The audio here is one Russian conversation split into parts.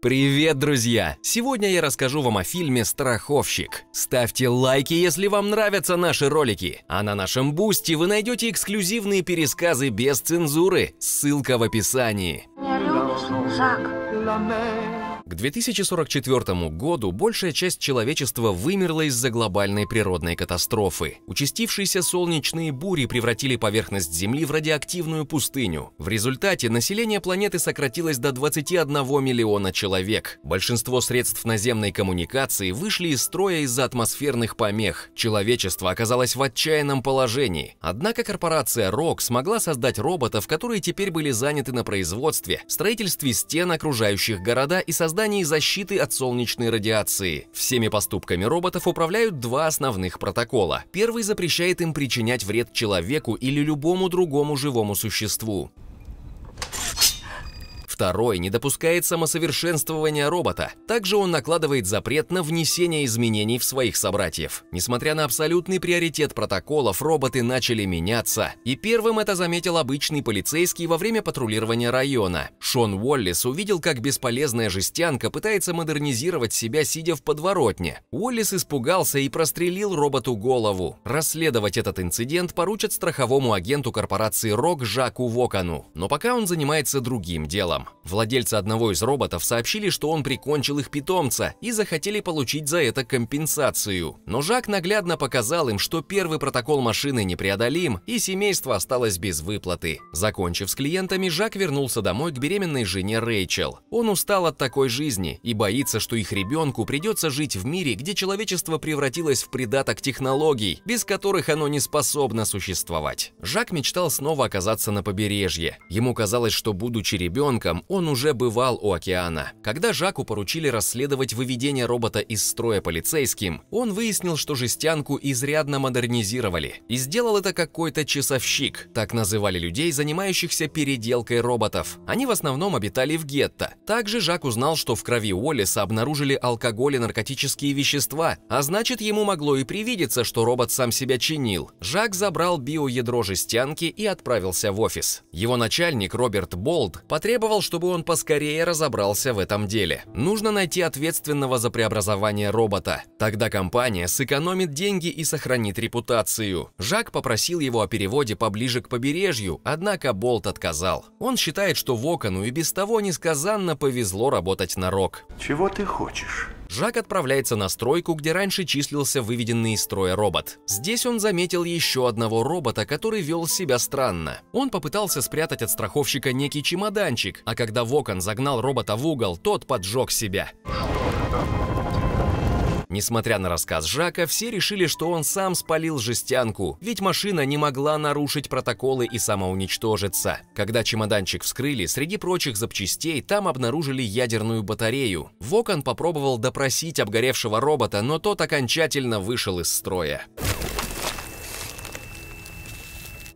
Привет, друзья! Сегодня я расскажу вам о фильме «Страховщик». Ставьте лайки, если вам нравятся наши ролики, а на нашем бусте вы найдете эксклюзивные пересказы без цензуры, ссылка в описании. Я любишь, Жак. К 2044 году большая часть человечества вымерла из-за глобальной природной катастрофы. Участившиеся солнечные бури превратили поверхность Земли в радиоактивную пустыню. В результате население планеты сократилось до 21 миллиона человек. Большинство средств наземной коммуникации вышли из строя из-за атмосферных помех. Человечество оказалось в отчаянном положении. Однако корпорация Рок смогла создать роботов, которые теперь были заняты на производстве, строительстве стен окружающих города и создании создании защиты от солнечной радиации. Всеми поступками роботов управляют два основных протокола. Первый запрещает им причинять вред человеку или любому другому живому существу. Второй не допускает самосовершенствования робота. Также он накладывает запрет на внесение изменений в своих собратьев. Несмотря на абсолютный приоритет протоколов, роботы начали меняться. И первым это заметил обычный полицейский во время патрулирования района. Шон Уоллис увидел, как бесполезная жестянка пытается модернизировать себя, сидя в подворотне. Уоллис испугался и прострелил роботу голову. Расследовать этот инцидент поручат страховому агенту корпорации «Рок» Жаку Вокану. Но пока он занимается другим делом. Владельцы одного из роботов сообщили, что он прикончил их питомца и захотели получить за это компенсацию. Но Жак наглядно показал им, что первый протокол машины непреодолим и семейство осталось без выплаты. Закончив с клиентами, Жак вернулся домой к беременной жене Рэйчел. Он устал от такой жизни и боится, что их ребенку придется жить в мире, где человечество превратилось в придаток технологий, без которых оно не способно существовать. Жак мечтал снова оказаться на побережье. Ему казалось, что будучи ребенком, летом он уже бывал у океана. Когда Жаку поручили расследовать выведение робота из строя полицейским, он выяснил, что жестянку изрядно модернизировали. И сделал это какой-то часовщик, так называли людей, занимающихся переделкой роботов. Они в основном обитали в гетто. Также Жак узнал, что в крови Уоллеса обнаружили алкоголь и наркотические вещества, а значит ему могло и привидеться, что робот сам себя чинил. Жак забрал биоядро жестянки и отправился в офис. Его начальник Роберт Болт потребовал, чтобы он поскорее разобрался в этом деле. Нужно найти ответственного за преобразование робота. Тогда компания сэкономит деньги и сохранит репутацию. Жак попросил его о переводе поближе к побережью, однако Болт отказал. Он считает, что Вокану и без того несказанно повезло работать на Рок. «Чего ты хочешь?» Жак отправляется на стройку, где раньше числился выведенный из строя робот. Здесь он заметил еще одного робота, который вел себя странно. Он попытался спрятать от страховщика некий чемоданчик, а когда Вокон загнал робота в угол, тот поджег себя. Несмотря на рассказ Жака, все решили, что он сам спалил жестянку, ведь машина не могла нарушить протоколы и самоуничтожиться. Когда чемоданчик вскрыли, среди прочих запчастей там обнаружили ядерную батарею. Вокон попробовал допросить обгоревшего робота, но тот окончательно вышел из строя.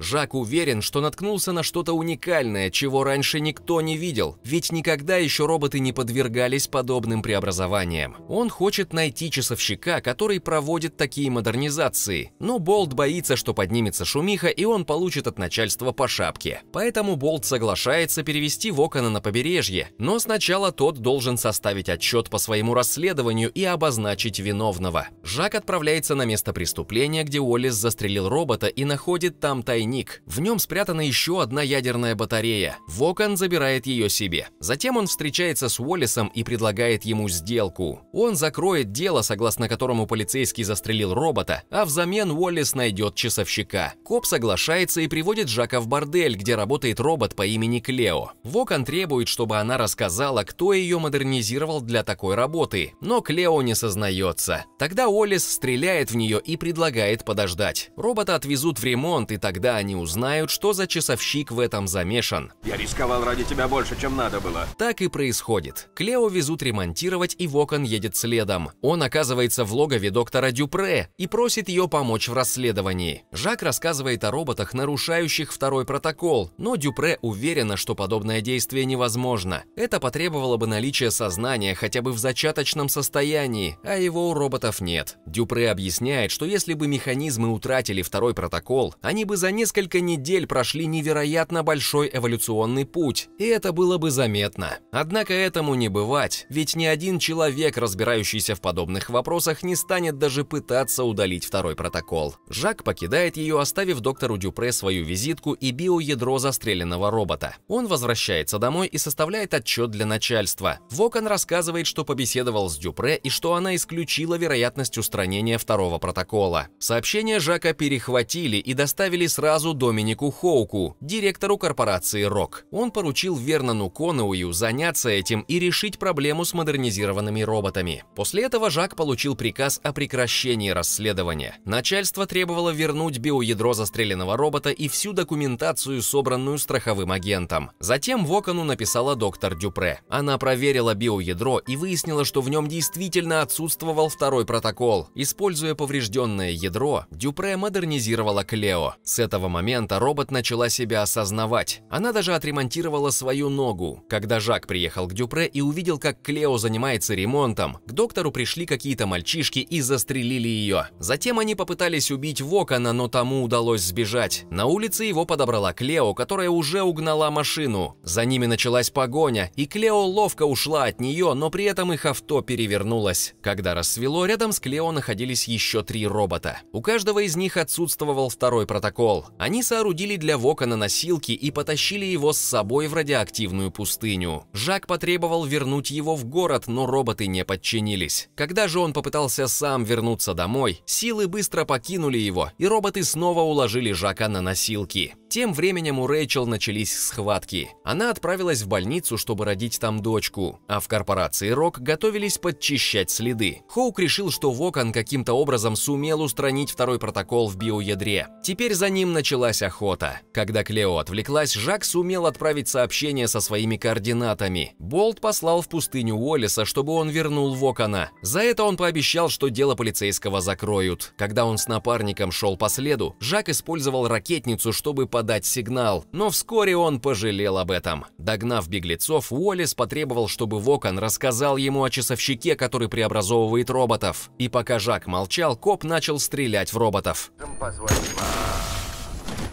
Жак уверен, что наткнулся на что-то уникальное, чего раньше никто не видел, ведь никогда еще роботы не подвергались подобным преобразованиям. Он хочет найти часовщика, который проводит такие модернизации, но Болт боится, что поднимется шумиха и он получит от начальства по шапке. Поэтому Болт соглашается перевести Вокана на побережье, но сначала тот должен составить отчет по своему расследованию и обозначить виновного. Жак отправляется на место преступления, где Уоллес застрелил робота и находит там тайник тайник. В нем спрятана еще одна ядерная батарея. Вокон забирает ее себе. Затем он встречается с Уоллесом и предлагает ему сделку. Он закроет дело, согласно которому полицейский застрелил робота, а взамен Уоллес найдет часовщика. Коп соглашается и приводит Жака в бордель, где работает робот по имени Клео. Вокон требует, чтобы она рассказала, кто ее модернизировал для такой работы, но Клео не сознается. Тогда Уоллес стреляет в нее и предлагает подождать. Робота отвезут в ремонт, и тогда они узнают, что за часовщик в этом замешан. Я рисковал ради тебя больше, чем надо было. Так и происходит. Клео везут ремонтировать, и Вокон едет следом. Он оказывается в логове доктора Дюпре и просит ее помочь в расследовании. Жак рассказывает о роботах, нарушающих второй протокол, но Дюпре уверена, что подобное действие невозможно. Это потребовало бы наличия сознания хотя бы в зачаточном состоянии, а его у роботов нет. Дюпре объясняет, что если бы механизмы утратили второй протокол, они бы за несколько недель прошли невероятно большой эволюционный путь, и это было бы заметно. Однако этому не бывать, ведь ни один человек, разбирающийся в подобных вопросах, не станет даже пытаться удалить второй протокол. Жак покидает ее, оставив доктору Дюпре свою визитку и биоядро застреленного робота. Он возвращается домой и составляет отчет для начальства. Вокон рассказывает, что побеседовал с Дюпре и что она исключила вероятность устранения второго протокола. Сообщение Жака перехватили и доставили сразу сразу Доминику Хоуку, директору корпорации «Рок». Он поручил Вернону Конуэю заняться этим и решить проблему с модернизированными роботами. После этого Жак получил приказ о прекращении расследования. Начальство требовало вернуть биоядро застреленного робота и всю документацию, собранную страховым агентом. Затем Вокону написала доктор Дюпре. Она проверила биоядро и выяснила, что в нем действительно отсутствовал второй протокол. Используя поврежденное ядро, Дюпре модернизировала Клео. С этого этого момента робот начала себя осознавать. Она даже отремонтировала свою ногу. Когда Жак приехал к Дюпре и увидел, как Клео занимается ремонтом, к доктору пришли какие-то мальчишки и застрелили ее. Затем они попытались убить Вокана, но тому удалось сбежать. На улице его подобрала Клео, которая уже угнала машину. За ними началась погоня, и Клео ловко ушла от нее, но при этом их авто перевернулось. Когда рассвело, рядом с Клео находились еще три робота. У каждого из них отсутствовал второй протокол. Они соорудили для Вокана носилки и потащили его с собой в радиоактивную пустыню. Жак потребовал вернуть его в город, но роботы не подчинились. Когда же он попытался сам вернуться домой, силы быстро покинули его, и роботы снова уложили Жака на носилки. Тем временем у Рэйчел начались схватки. Она отправилась в больницу, чтобы родить там дочку, а в корпорации Рок готовились подчищать следы. Хоук решил, что Вокан каким-то образом сумел устранить второй протокол в биоядре. Теперь за ним началась охота. Когда Клео отвлеклась, Жак сумел отправить сообщение со своими координатами. Болт послал в пустыню Уоллеса, чтобы он вернул Вокана. За это он пообещал, что дело полицейского закроют. Когда он с напарником шел по следу, Жак использовал ракетницу, чтобы по подать сигнал, но вскоре он пожалел об этом. Догнав беглецов, Уоллес потребовал, чтобы Вокон рассказал ему о часовщике, который преобразовывает роботов. И пока Жак молчал, коп начал стрелять в роботов. Позвольте.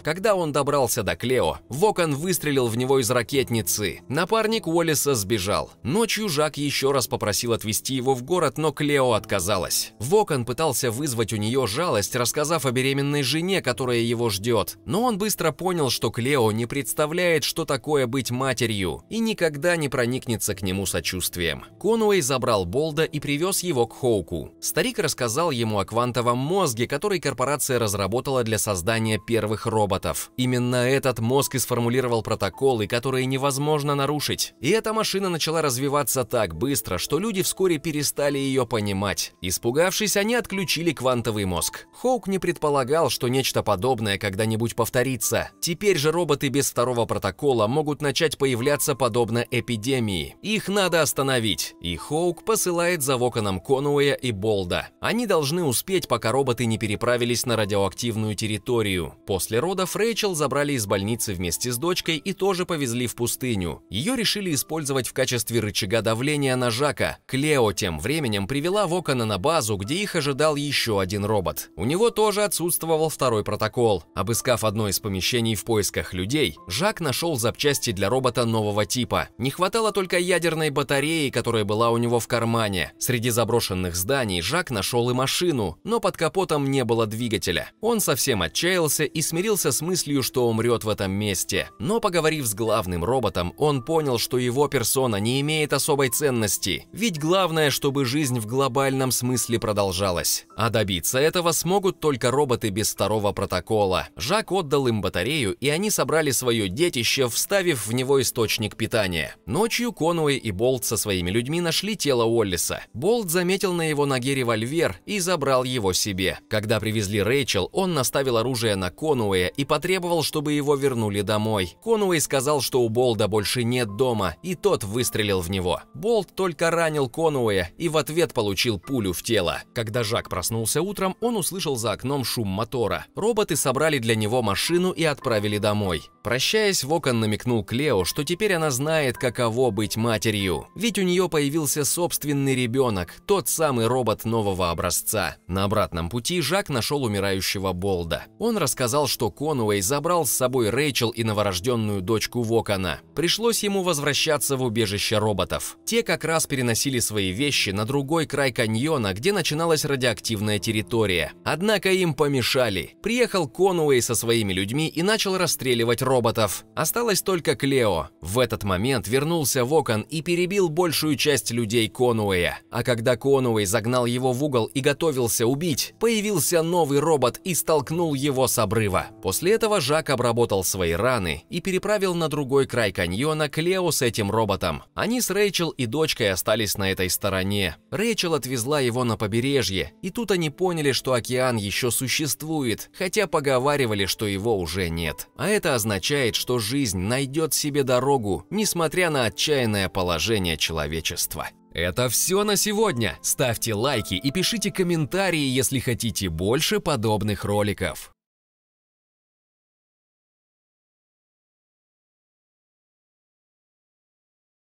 Когда он добрался до Клео, Вокон выстрелил в него из ракетницы. Напарник Уоллиса сбежал, Ночью Жак еще раз попросил отвезти его в город, но Клео отказалась. Вокон пытался вызвать у нее жалость, рассказав о беременной жене, которая его ждет, но он быстро понял, что Клео не представляет, что такое быть матерью, и никогда не проникнется к нему сочувствием. Конуэй забрал Болда и привез его к Хоуку. Старик рассказал ему о квантовом мозге, который корпорация разработала для создания первых роботов роботов. Именно этот мозг и сформулировал протоколы, которые невозможно нарушить. И эта машина начала развиваться так быстро, что люди вскоре перестали ее понимать. Испугавшись, они отключили квантовый мозг. Хоук не предполагал, что нечто подобное когда-нибудь повторится. Теперь же роботы без второго протокола могут начать появляться подобно эпидемии. Их надо остановить. И Хоук посылает за Воконом Конуэя и Болда. Они должны успеть, пока роботы не переправились на радиоактивную территорию. После рода Родов Рэйчел забрали из больницы вместе с дочкой и тоже повезли в пустыню. Ее решили использовать в качестве рычага давления на Жака. Клео тем временем привела Вокана на базу, где их ожидал еще один робот. У него тоже отсутствовал второй протокол. Обыскав одно из помещений в поисках людей, Жак нашел запчасти для робота нового типа. Не хватало только ядерной батареи, которая была у него в кармане. Среди заброшенных зданий Жак нашел и машину, но под капотом не было двигателя. Он совсем отчаялся и смирился смирился с мыслью, что умрет в этом месте. Но поговорив с главным роботом, он понял, что его персона не имеет особой ценности. Ведь главное, чтобы жизнь в глобальном смысле продолжалась. А добиться этого смогут только роботы без второго протокола. Жак отдал им батарею, и они собрали свое детище, вставив в него источник питания. Ночью Конуэй и Болт со своими людьми нашли тело Уоллиса. Болт заметил на его ноге револьвер и забрал его себе. Когда привезли Рэйчел, он наставил оружие на Конуэя и потребовал, чтобы его вернули домой. Конуэй сказал, что у Болда больше нет дома, и тот выстрелил в него. Болд только ранил Конуэя и в ответ получил пулю в тело. Когда Жак проснулся утром, он услышал за окном шум мотора. Роботы собрали для него машину и отправили домой. Прощаясь, Вокон намекнул Клео, что теперь она знает, каково быть матерью. Ведь у нее появился собственный ребенок, тот самый робот нового образца. На обратном пути Жак нашел умирающего Болда. Он рассказал, что Конуэй Конуэй забрал с собой Рэйчел и новорожденную дочку Вокана. Пришлось ему возвращаться в убежище роботов. Те как раз переносили свои вещи на другой край каньона, где начиналась радиоактивная территория. Однако им помешали. Приехал Конуэй со своими людьми и начал расстреливать роботов. Осталось только Клео. В этот момент вернулся Вокан и перебил большую часть людей Конуэя. А когда Конуэй загнал его в угол и готовился убить, появился новый робот и столкнул его с обрыва. После После этого Жак обработал свои раны и переправил на другой край каньона Клео с этим роботом. Они с Рэйчел и дочкой остались на этой стороне. Рэйчел отвезла его на побережье, и тут они поняли, что океан еще существует, хотя поговаривали, что его уже нет. А это означает, что жизнь найдет себе дорогу, несмотря на отчаянное положение человечества. Это все на сегодня. Ставьте лайки и пишите комментарии, если хотите больше подобных роликов.